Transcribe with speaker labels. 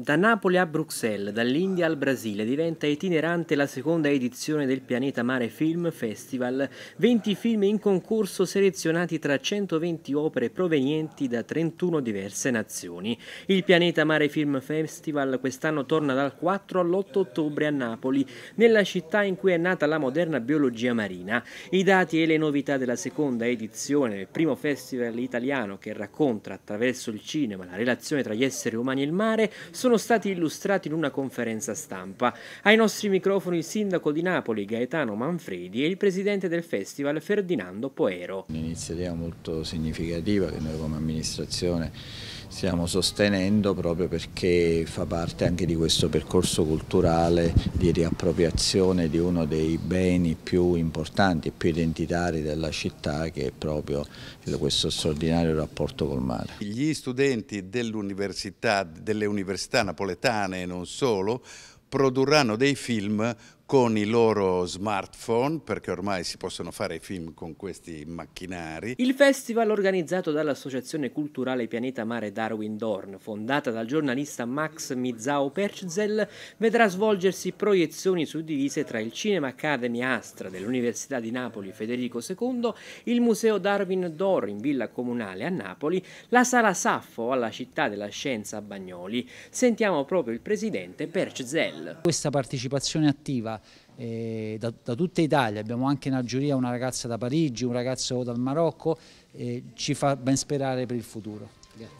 Speaker 1: Da Napoli a Bruxelles, dall'India al Brasile, diventa itinerante la seconda edizione del Pianeta Mare Film Festival. 20 film in concorso selezionati tra 120 opere provenienti da 31 diverse nazioni. Il Pianeta Mare Film Festival quest'anno torna dal 4 all'8 ottobre a Napoli, nella città in cui è nata la moderna biologia marina. I dati e le novità della seconda edizione del primo festival italiano che racconta attraverso il cinema la relazione tra gli esseri umani e il mare sono sono stati illustrati in una conferenza stampa. Ai nostri microfoni il sindaco di Napoli Gaetano Manfredi e il presidente del festival Ferdinando Poero.
Speaker 2: Un'iniziativa molto significativa che noi come amministrazione stiamo sostenendo proprio perché fa parte anche di questo percorso culturale di riappropriazione di uno dei beni più importanti e più identitari della città che è proprio questo straordinario rapporto col mare.
Speaker 3: Gli studenti dell'università, delle università città napoletane e non solo, produrranno dei film con i loro smartphone, perché ormai si possono fare i film con questi macchinari.
Speaker 1: Il festival organizzato dall'Associazione Culturale Pianeta Mare Darwin Dorn, fondata dal giornalista Max Mizao Perchzel, vedrà svolgersi proiezioni suddivise tra il Cinema Academy Astra dell'Università di Napoli Federico II, il Museo Darwin Dorn in Villa Comunale a Napoli, la Sala Saffo alla Città della Scienza a Bagnoli. Sentiamo proprio il presidente Perchzel.
Speaker 4: Questa partecipazione attiva da, eh, da, da, tutta Italia, abbiamo anche in Algeria una ragazza da Parigi, un ragazzo dal Marocco, eh, ci fa ben sperare per il futuro.
Speaker 1: Grazie.